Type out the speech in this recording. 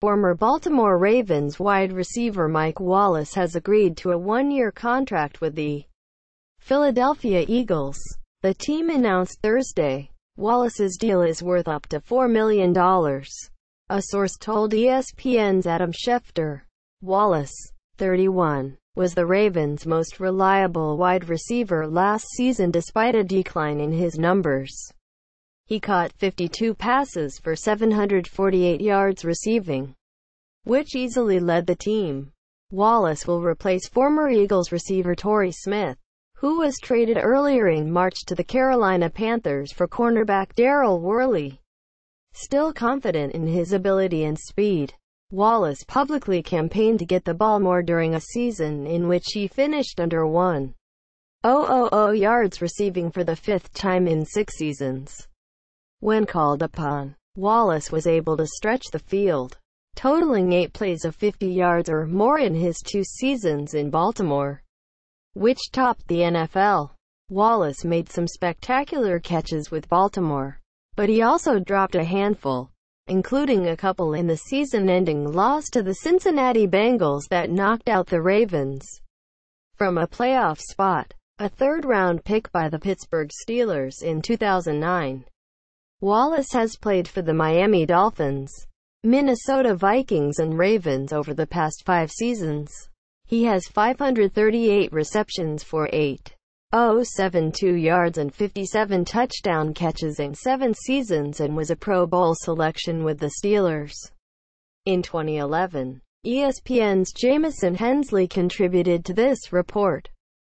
Former Baltimore Ravens wide receiver Mike Wallace has agreed to a one-year contract with the Philadelphia Eagles. The team announced Thursday. Wallace's deal is worth up to $4 million. A source told ESPN's Adam Schefter. Wallace, 31, was the Ravens' most reliable wide receiver last season despite a decline in his numbers. He caught 52 passes for 748 yards receiving, which easily led the team. Wallace will replace former Eagles receiver Torrey Smith, who was traded earlier in March to the Carolina Panthers for cornerback Daryl Worley, still confident in his ability and speed. Wallace publicly campaigned to get the ball more during a season in which he finished under 1. 000 yards receiving for the fifth time in six seasons. When called upon, Wallace was able to stretch the field, totaling eight plays of 50 yards or more in his two seasons in Baltimore, which topped the NFL. Wallace made some spectacular catches with Baltimore, but he also dropped a handful including a couple in the season-ending loss to the Cincinnati Bengals that knocked out the Ravens from a playoff spot. A third-round pick by the Pittsburgh Steelers in 2009. Wallace has played for the Miami Dolphins, Minnesota Vikings and Ravens over the past five seasons. He has 538 receptions for 8. 072 yards and 57 touchdown catches in seven seasons and was a Pro Bowl selection with the Steelers. In 2011, ESPN's Jamison Hensley contributed to this report.